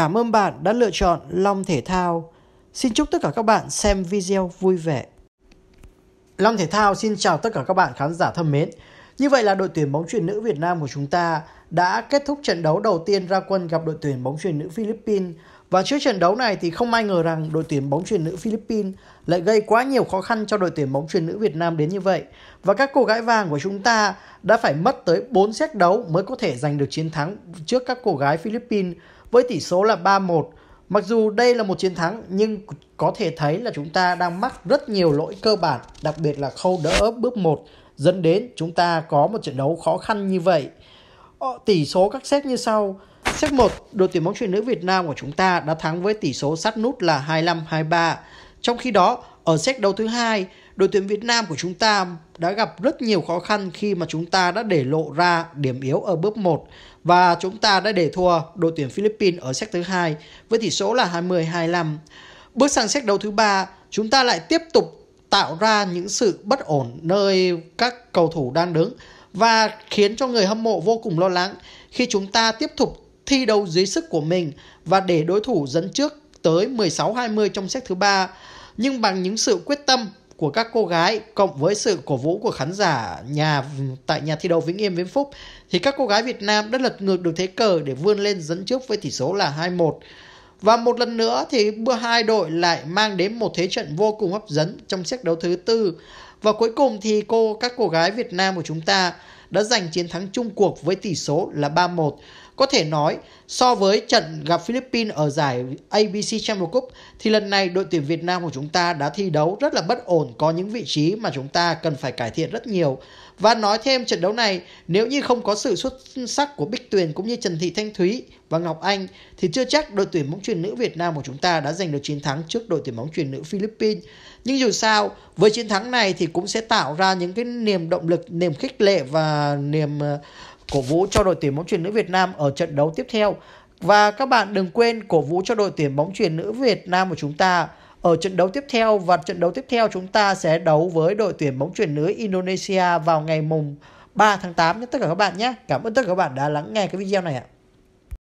Cảm ơn bạn đã lựa chọn Long Thể Thao. Xin chúc tất cả các bạn xem video vui vẻ. Long Thể Thao xin chào tất cả các bạn khán giả thân mến. Như vậy là đội tuyển bóng chuyền nữ Việt Nam của chúng ta đã kết thúc trận đấu đầu tiên ra quân gặp đội tuyển bóng chuyền nữ Philippines. Và trước trận đấu này thì không ai ngờ rằng đội tuyển bóng chuyền nữ Philippines lại gây quá nhiều khó khăn cho đội tuyển bóng chuyền nữ Việt Nam đến như vậy. Và các cô gái vàng của chúng ta đã phải mất tới 4 xét đấu mới có thể giành được chiến thắng trước các cô gái Philippines với tỷ số là 3-1. Mặc dù đây là một chiến thắng nhưng có thể thấy là chúng ta đang mắc rất nhiều lỗi cơ bản, đặc biệt là khâu đỡ bước 1 dẫn đến chúng ta có một trận đấu khó khăn như vậy. Ờ, tỷ số các xét như sau. Xét 1, đội tuyển bóng chuyền nữ Việt Nam của chúng ta đã thắng với tỷ số sát nút là 25-23. Trong khi đó, ở xét đấu thứ hai, đội tuyển Việt Nam của chúng ta đã gặp rất nhiều khó khăn khi mà chúng ta đã để lộ ra điểm yếu ở bước 1 và chúng ta đã để thua đội tuyển Philippines ở set thứ hai với tỷ số là 20-25. Bước sang set đấu thứ ba, chúng ta lại tiếp tục tạo ra những sự bất ổn nơi các cầu thủ đang đứng và khiến cho người hâm mộ vô cùng lo lắng khi chúng ta tiếp tục thi đấu dưới sức của mình và để đối thủ dẫn trước tới 16-20 trong set thứ ba nhưng bằng những sự quyết tâm của các cô gái cộng với sự cổ vũ của khán giả nhà tại nhà thi đấu Vĩnh Yên Vĩnh Phúc thì các cô gái Việt Nam đã lật ngược được thế cờ để vươn lên dẫn trước với tỷ số là 2-1. Và một lần nữa thì bữa hai đội lại mang đến một thế trận vô cùng hấp dẫn trong xét đấu thứ tư. Và cuối cùng thì cô các cô gái Việt Nam của chúng ta đã giành chiến thắng chung cuộc với tỷ số là 3-1 có thể nói, so với trận gặp Philippines ở giải ABC Champions Cup thì lần này đội tuyển Việt Nam của chúng ta đã thi đấu rất là bất ổn có những vị trí mà chúng ta cần phải cải thiện rất nhiều. Và nói thêm trận đấu này, nếu như không có sự xuất sắc của Bích Tuyền cũng như Trần Thị Thanh Thúy và Ngọc Anh thì chưa chắc đội tuyển bóng truyền nữ Việt Nam của chúng ta đã giành được chiến thắng trước đội tuyển bóng truyền nữ Philippines. Nhưng dù sao, với chiến thắng này thì cũng sẽ tạo ra những cái niềm động lực, niềm khích lệ và niềm cổ vũ cho đội tuyển bóng truyền nữ Việt Nam ở trận đấu tiếp theo. Và các bạn đừng quên cổ vũ cho đội tuyển bóng truyền nữ Việt Nam của chúng ta ở trận đấu tiếp theo và trận đấu tiếp theo chúng ta sẽ đấu với đội tuyển bóng truyền nữ Indonesia vào ngày mùng 3 tháng 8 nhé tất cả các bạn nhé. Cảm ơn tất cả các bạn đã lắng nghe cái video này ạ.